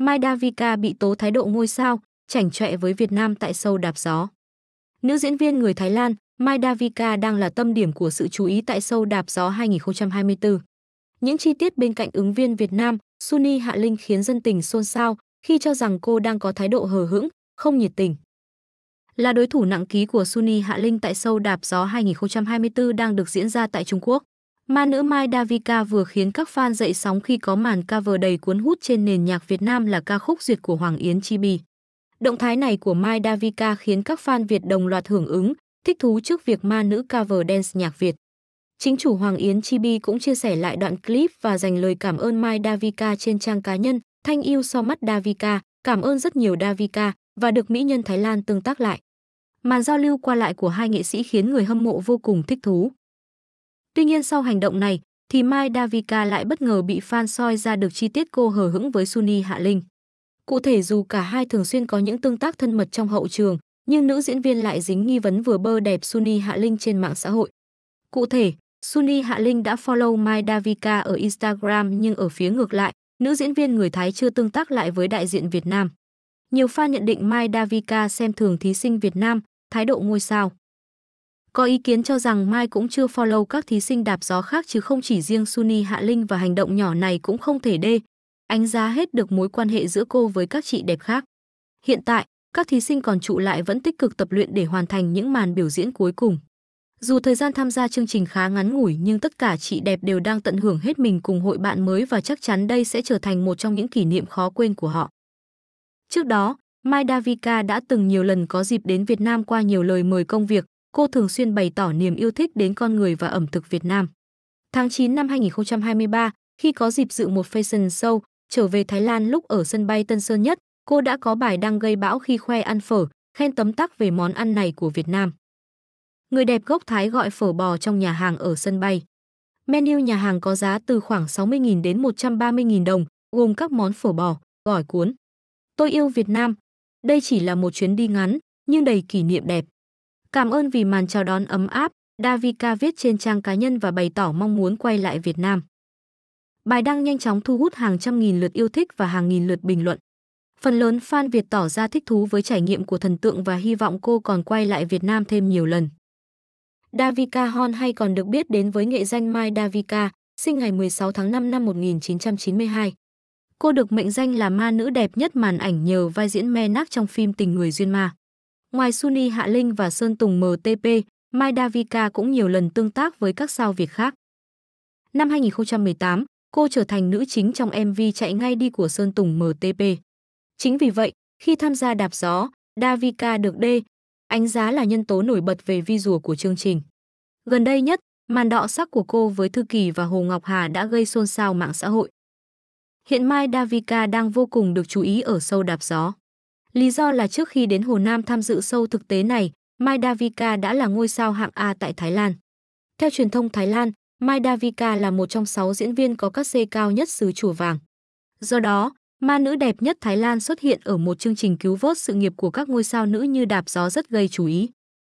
Mai Davika bị tố thái độ ngôi sao, chảnh chọe với Việt Nam tại sâu đạp gió. Nữ diễn viên người Thái Lan, Mai Davika đang là tâm điểm của sự chú ý tại sâu đạp gió 2024. Những chi tiết bên cạnh ứng viên Việt Nam, Suni Hạ Linh khiến dân tình xôn xao khi cho rằng cô đang có thái độ hờ hững, không nhiệt tình. Là đối thủ nặng ký của Suni Hạ Linh tại sâu đạp gió 2024 đang được diễn ra tại Trung Quốc. Ma nữ Mai Davika vừa khiến các fan dậy sóng khi có màn cover đầy cuốn hút trên nền nhạc Việt Nam là ca khúc duyệt của Hoàng Yến Chibi. Động thái này của Mai Davika khiến các fan Việt đồng loạt hưởng ứng, thích thú trước việc ma nữ cover dance nhạc Việt. Chính chủ Hoàng Yến Chibi cũng chia sẻ lại đoạn clip và dành lời cảm ơn Mai Davika trên trang cá nhân, thanh yêu so mắt Davika, cảm ơn rất nhiều Davika và được mỹ nhân Thái Lan tương tác lại. Màn giao lưu qua lại của hai nghệ sĩ khiến người hâm mộ vô cùng thích thú. Tuy nhiên sau hành động này thì Mai Davika lại bất ngờ bị fan soi ra được chi tiết cô hờ hững với Suni Hạ Linh. Cụ thể dù cả hai thường xuyên có những tương tác thân mật trong hậu trường, nhưng nữ diễn viên lại dính nghi vấn vừa bơ đẹp Suni Hạ Linh trên mạng xã hội. Cụ thể, Suni Hạ Linh đã follow Mai Davika ở Instagram nhưng ở phía ngược lại, nữ diễn viên người Thái chưa tương tác lại với đại diện Việt Nam. Nhiều fan nhận định Mai Davika xem thường thí sinh Việt Nam, thái độ ngôi sao. Có ý kiến cho rằng Mai cũng chưa follow các thí sinh đạp gió khác chứ không chỉ riêng Suni Hạ Linh và hành động nhỏ này cũng không thể đê. Anh ra hết được mối quan hệ giữa cô với các chị đẹp khác. Hiện tại, các thí sinh còn trụ lại vẫn tích cực tập luyện để hoàn thành những màn biểu diễn cuối cùng. Dù thời gian tham gia chương trình khá ngắn ngủi nhưng tất cả chị đẹp đều đang tận hưởng hết mình cùng hội bạn mới và chắc chắn đây sẽ trở thành một trong những kỷ niệm khó quên của họ. Trước đó, Mai Davika đã từng nhiều lần có dịp đến Việt Nam qua nhiều lời mời công việc, cô thường xuyên bày tỏ niềm yêu thích đến con người và ẩm thực Việt Nam. Tháng 9 năm 2023, khi có dịp dự một fashion show, trở về Thái Lan lúc ở sân bay Tân Sơn Nhất, cô đã có bài đăng gây bão khi khoe ăn phở, khen tấm tắc về món ăn này của Việt Nam. Người đẹp gốc Thái gọi phở bò trong nhà hàng ở sân bay. Menu nhà hàng có giá từ khoảng 60.000 đến 130.000 đồng, gồm các món phở bò, gỏi cuốn. Tôi yêu Việt Nam. Đây chỉ là một chuyến đi ngắn, nhưng đầy kỷ niệm đẹp. Cảm ơn vì màn chào đón ấm áp, Davika viết trên trang cá nhân và bày tỏ mong muốn quay lại Việt Nam. Bài đăng nhanh chóng thu hút hàng trăm nghìn lượt yêu thích và hàng nghìn lượt bình luận. Phần lớn fan Việt tỏ ra thích thú với trải nghiệm của thần tượng và hy vọng cô còn quay lại Việt Nam thêm nhiều lần. Davika Hon hay còn được biết đến với nghệ danh Mai Davika, sinh ngày 16 tháng 5 năm 1992. Cô được mệnh danh là ma nữ đẹp nhất màn ảnh nhờ vai diễn Me nác trong phim Tình Người Duyên Ma. Ngoài Suni Hạ Linh và Sơn Tùng MTP, Mai Davika cũng nhiều lần tương tác với các sao Việt khác. Năm 2018, cô trở thành nữ chính trong MV Chạy ngay đi của Sơn Tùng MTP. Chính vì vậy, khi tham gia đạp gió, Davika được D, ánh giá là nhân tố nổi bật về vi rùa của chương trình. Gần đây nhất, màn đọ sắc của cô với Thư Kỳ và Hồ Ngọc Hà đã gây xôn xao mạng xã hội. Hiện Mai Davika đang vô cùng được chú ý ở sâu đạp gió. Lý do là trước khi đến Hồ Nam tham dự sâu thực tế này, Mai Davika đã là ngôi sao hạng A tại Thái Lan. Theo truyền thông Thái Lan, Mai Davika là một trong sáu diễn viên có các C cao nhất xứ chùa vàng. Do đó, ma nữ đẹp nhất Thái Lan xuất hiện ở một chương trình cứu vớt sự nghiệp của các ngôi sao nữ như đạp gió rất gây chú ý.